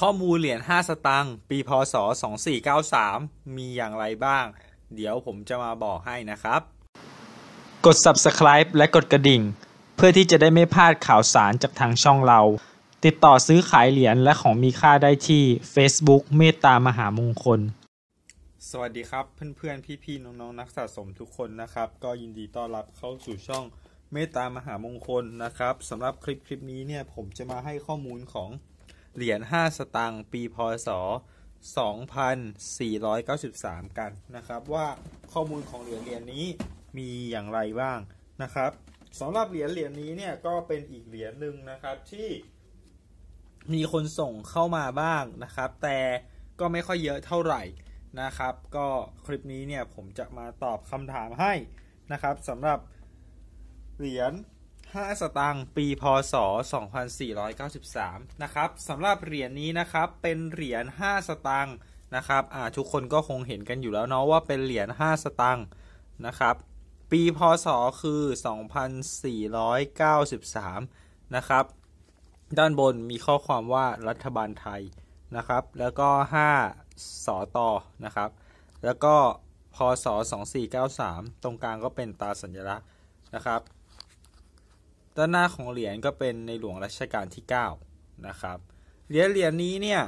ข้อมูลเหรียญ5สตางค์ปีพศ 2493 มีอย่างไรบ้าง เดี๋ยวผมจะมาบอกให้นะครับ กด subscribe และกดกระดิ่ง เพื่อที่จะได้ไม่พลาดข่าวสารจากทางช่องเรา ติดต่อซื้อขายเหรียญและของมีค่าได้ที่ Facebook เมตตามหามงคล สวัสดีครับเพื่อนๆ พี่ๆ น้องๆ นักสะสมทุกคนนะครับ ก็ยินดีต้อนรับเข้าสู่ช่องเมตตามหามงคลนะครับสำหรับคลิปคลิปนี้เนี่ยผมจะมาให้ข้อมูลของเหรียญ 5 สตางค์ ปี พศ 2493 กันนะครับว่าข้อมูลของเหรียญเหรียญนี้มีอย่างไรบ้างนะครับสำหรับเหรียญเหรียญนี้เนี่ยก็เป็นอีกเหรียญหนึ่งนะครับที่มีคนส่งเข้ามาบ้างนะครับแต่ก็ไม่ค่อยเยอะเท่าไหร่นะครับ ก็คลิปนี้เนี่ยผมจะมาตอบคำถามให้นะครับสำหรับเหรียญ5 สตางค์ปี พศ 2493 นะครับสำหรับเหรียญนนี้นะครับ เป็นเหรียญ 5 สตางค์นะครับอ่าทุกคนก็คงเห็นกันอยู่แล้วเนาะว่าเป็นเหรียญ 5 สตางค์นะครับ ปี พศ คือ 2493 นะครับ ด้านบนมีข้อความว่ารัฐบาลไทย นะครับ แล้วก็ 5สอตอ นะครับ แล้วก็พศ 2493 ตรงกลางก็เป็นตาสัญลักษณ์ นะครับด้านหน้าของเหรียญก็เป็นในหลวงรัชกาลที่9นะครับ เหรียญเหรียญนี้เนี่ย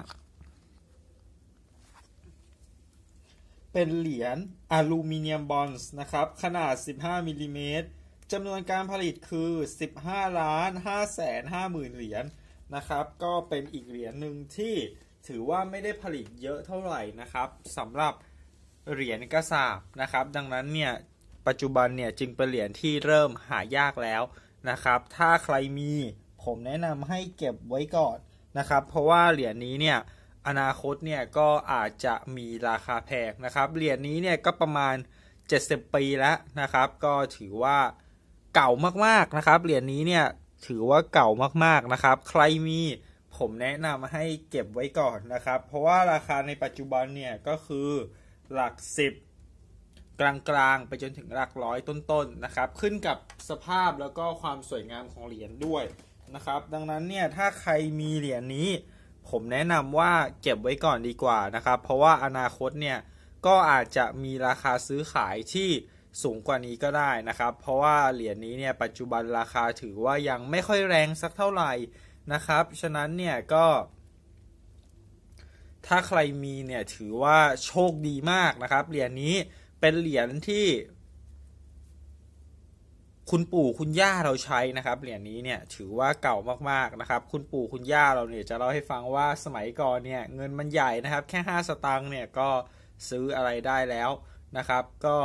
เป็นเหรียญอลูมิเนียมบอนส์นะครับขนาด 15มิลิเมตรจำนวนการผลิตคือ 15ล้าน5แสน50,000เหรียญนะครับก็เป็นอีกเหรียญหนึ่งที่ถือว่าไม่ได้ผลิตเยอะเท่าไหร่นะครับสำหรับเหรียญกระสาบนะครับดังนั้นเนี่ยปัจจุบันเนี่ยจึงเป็นเหรียญที่เริ่มหายากแล้วนะครับ ถ้าใครมี ผมแนะนำให้เก็บไว้ก่อนนะครับ เพราะว่าเหรียญนี้เนี่ย อนาคตเนี่ยก็อาจจะมีราคาแพงนะครับ เหรียญนี้เนี่ยก็ประมาณ 70 ปีแล้วนะครับ ก็ถือว่าเก่ามากๆนะครับ เหรียญนี้เนี่ยถือว่าเก่ามากๆนะครับ ใครมี ผมแนะนำให้เก็บไว้ก่อนนะครับ เพราะว่าราคาในปัจจุบันเนี่ยก็คือหลัก10กลางๆ ไปจนถึงหลักร้อยต้นๆนะครับ ขึ้นกับสภาพแล้วก็ความสวยงามของเหรียญด้วยนะครับ ดังนั้นเนี่ยถ้าใครมีเหรียญนี้ผมแนะนำว่าเก็บไว้ก่อนดีกว่านะครับ เพราะว่าอนาคตเนี่ยก็อาจจะมีราคาซื้อขายที่สูงกว่านี้ก็ได้นะครับ เพราะว่าเหรียญนี้เนี่ยปัจจุบันราคาถือว่ายังไม่ค่อยแรงสักเท่าไหร่นะครับฉะนั้นเนี่ยก็ ถ้าใครมีเนี่ยถือว่าโชคดีมากนะครับเหรียญนี้เป็นเหรียญที่ คุณปู่คุณย่าเราใช้นะครับ เหรียญนี้เนี่ยถือว่าเก่ามากๆนะครับ คุณปู่คุณย่าเราเนี่ย จะเล่าให้ฟังว่าสมัยก่อนเนี่ย เงินมันใหญ่นะครับแค่ 5 สตางค์เนี่ยก็ซื้ออะไรได้แล้วนะครับ ก็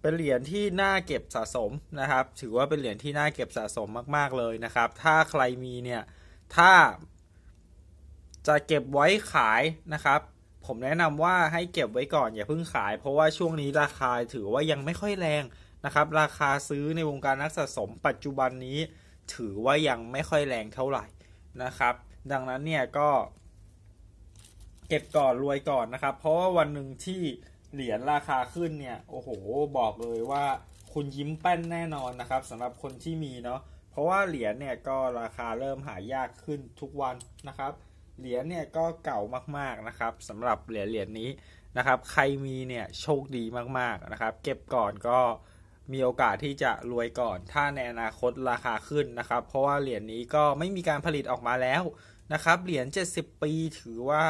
เป็นเหรียญที่น่าเก็บสะสมนะครับ ถือว่าเป็นเหรียญที่น่าเก็บสะสมมาก ๆเลยนะครับ ถ้าใครมีเนี่ยถ้าจะเก็บไว้ขายนะครับผมแนะนำว่าให้เก็บไว้ก่อนอย่าเพิ่งขาย เพราะว่าช่วงนี้ราคาถือว่ายังไม่ค่อยแรงนะครับ ราคาซื้อในวงการนักสะสมปัจจุบันนี้ ถือว่ายังไม่ค่อยแรงเท่าไหร่นะครับ ดังนั้นเนี่ยก็เก็บก่อนรวยก่อนนะครับ เพราะว่าวันหนึ่งที่เหรียญราคาขึ้นเนี่ยโอ้โห บอกเลยว่าคุณยิ้มแป้นแน่นอนนะครับสำหรับคนที่มีเนาะเพราะว่าเหรียญเนี่ยก็ราคาเริ่มหายากขึ้นทุกวันนะครับเหรียญเนี่ยก็เก่ามากๆนะครับสำหรับ เหรียญเหรียญนี้นะครับใครมีเนี่ยโชคดีมากๆนะครับเก็บก่อนก็มีโอกาสที่จะรวยก่อน ถ้าในอนาคตราคาขึ้นนะครับ เพราะว่าเหรียญนี้ก็ไม่มีการผลิตออกมาแล้วนะครับเหรียญ70ปีถือว่า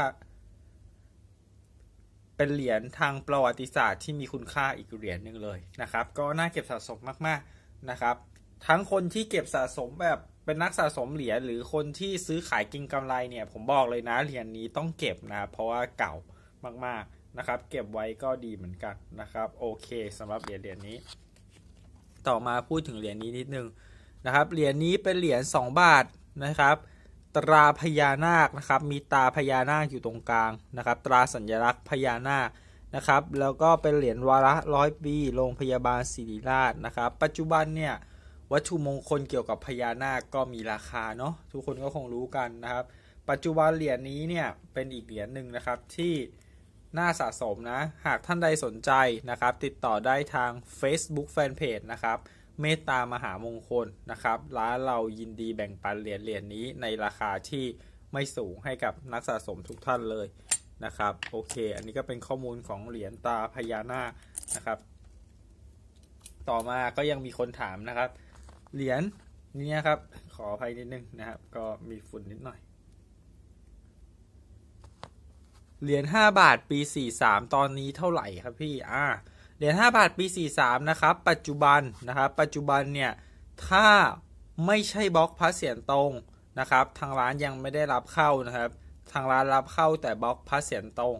เป็นเหรียญทางประวัติศาสตร์ที่มีคุณค่าอีกเหรียญหนึ่งเลยนะครับก็น่าเก็บสะสมมากๆนะครับทั้งคนที่เก็บสะสมแบบเป็นนักสะสมเหรียญหรือคนที่ซื้อขายกินกำไรเนี่ยผมบอกเลยนะเหรียญนนี้ต้องเก็บนะเพราะว่าเก่ามากๆนะครับเก็บไว้ก็ดีเหมือนกันนะครับโอเคสำหรับเหรียญเหรียญนี้ ต่อมาพูดถึงเหรียญนนี้นิดนึงนะครับเหรียญนนี้เป็นเหรียญ2บาทนะครับ ตราพญานาคนะครับมีตาพญานาคอยู่ตรงกลางนะครับตราสัญลักษณ์พญานาคนะครับแล้วก็เป็นเหรียญวาระร้อยปีโรงพยาบาลศิริราชนะครับ ปัจจุบันเนี่ยวัตถุมงคลเกี่ยวกับพญานาคก็มีราคาเนาะทุกคนก็คงรู้กันนะครับ ปัจจุบันเหรียญนี้เนี่ยเป็นอีกเหรียญหนึ่งนะครับที่น่าสะสมนะ หากท่านใดสนใจนะครับ ติดต่อได้ทาง Facebook Fanpage นะครับเมตตามหามงคลนะครับร้านเรายินดีแบ่งปันเหรียญเหรียญนี้ ในราคาที่ไม่สูงให้กับนักสะสมทุกท่านเลยนะครับโอเคอันนี้ก็เป็นข้อมูลของเหรียญตาพญานาคนะครับต่อมาก็ยังมีคนถามนะครับเหรียญนี้ครับ ขออภัยนิดนึงนะครับ ก็มีฝุ่นนิดหน่อย เหรียญห้าบาทปีสี่สามตอนนี้เท่าไหร่ครับพี่อ่าเหรียญห้าบาทปีสี่สามนะครับ ปัจจุบันนะครับ ปัจจุบันเนี่ยถ้าไม่ใช่บล็อกพาสเสียนตรงนะครับ ทางร้านยังไม่ได้รับเข้านะครับ ทางร้านรับเข้าแต่บล็อกพาสเสียนตรง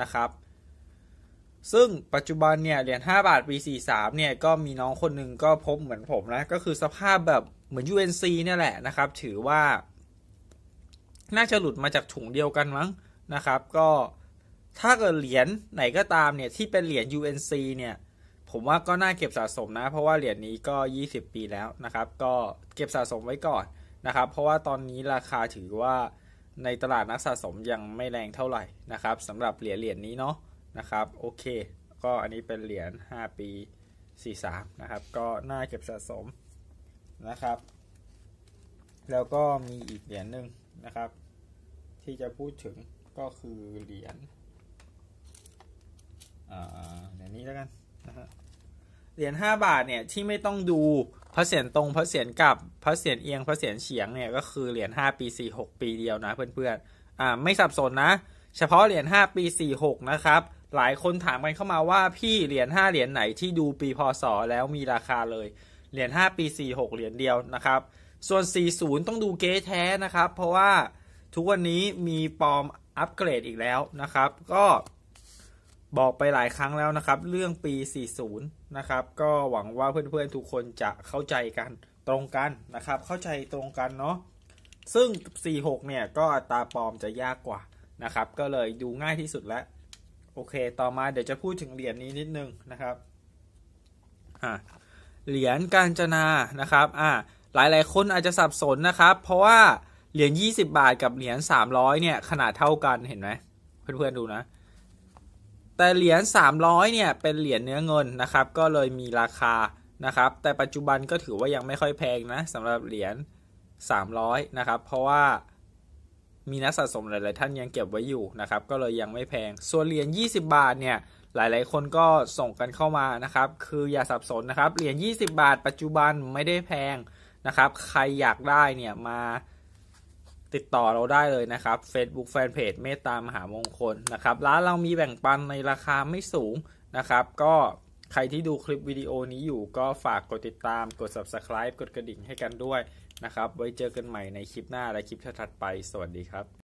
นะครับซึ่งปัจจุบันเนี่ยเหรียญ5บาทปี43เนี่ยก็มีน้องคนหนึ่งก็พบเหมือนผมนะก็คือสภาพแบบเหมือน UNC เนี่ยแหละนะครับถือว่า น่าจะหลุดมาจากถุงเดียวกันมั้งนะครับ ก็ถ้าเกิดเหรียญไหนก็ตามเนี่ยที่เป็นเหรียญ UNC เนี่ยผมว่าก็น่าเก็บสะสมนะเพราะว่าเหรียญนี้ก็ 20 ปีแล้วนะครับ ก็เก็บสะสมไว้ก่อนนะครับเพราะว่าตอนนี้ราคาถือว่าในตลาดนักสะสมยังไม่แรงเท่าไหร่นะครับสำหรับเหรียญเหรียญนี้เนาะนะครับโอเคก็อันนี้เป็นเหรียญ5ปี 43 นะครับ ก็น่าเก็บสะสมนะครับ แล้วก็มีอีกเหรียญหนึ่งนะครับ ที่จะพูดถึงก็คือเหรียญเหรียญนี้แล้วกันนะฮะเหรียญ5บาทเนี่ยที่ไม่ต้องดูพระเศียรตรงพระเศียรกลับพระเศียรเอียงพระเศียรเฉียงเนี่ยก็คือเหรียญ5ปี 46 ปีเดียวนะเพื่อนๆอ่าไม่สับสนนะ เฉพาะเหรียญ5ปี46 นะครับหลายคนถามกันเข้ามาว่าพี่เหรียญ5เหรียญไหนที่ดูปีพศแล้วมีราคาเลย เหรียญ5ปี 46 เหรียญเดียวนะครับ ส่วน 40 ต้องดูเก๊แท้นะครับ เพราะว่าทุกวันนี้มีปลอมอัปเกรดอีกแล้วนะครับ ก็บอกไปหลายครั้งแล้วนะครับเรื่องปี 40นะครับก็หวังว่าเพื่อน ๆ ทุกคนจะเข้าใจกันตรงกันนะครับเข้าใจตรงกันเนาะซึ่ง 46เนี่ยก็ตาปลอมจะยากกว่านะครับก็เลยดูง่ายที่สุดแล้วโอเค ต่อมาเดี๋ยวจะพูดถึงเหรียญนี้นิดนึงนะครับ อ่า เหรียญกาญจนา นะครับ อ่า หลาย ๆ คนอาจจะสับสนนะครับ เพราะว่าเหรียญ20 บาทกับเหรียญ300เนี่ยขนาดเท่ากันเห็นไหมเพื่อน ๆ ดูนะ แต่เหรียญ300เนี่ยเป็นเหรียญเนื้อเงินนะครับ ก็เลยมีราคา นะครับ แต่ปัจจุบันก็ถือว่ายังไม่ค่อยแพงนะสำหรับเหรียญ300นะครับ เพราะว่ามีนักสะสมหลายๆท่านยังเก็บไว้อยู่นะครับ ก็เลยยังไม่แพง ส่วนเหรียญ20 บาทเนี่ยหลายๆคนก็ส่งกันเข้ามานะครับ คืออย่าสับสนนะครับเหรียญ20 บาทปัจจุบันไม่ได้แพงนะครับ ใครอยากได้เนี่ยมาติดต่อเราได้เลยนะครับ Facebook Fanpage เมตตามหามงคลนะครับร้านเรามีแบ่งปันในราคาไม่สูงนะครับ ก็ใครที่ดูคลิปวิดีโอนี้อยู่ ก็ฝากกดติดตามกด subscribe กดกระดิ่งให้กันด้วยนะครับไว้เจอกันใหม่ในคลิปหน้าและคลิปถัดไป สวัสดีครับ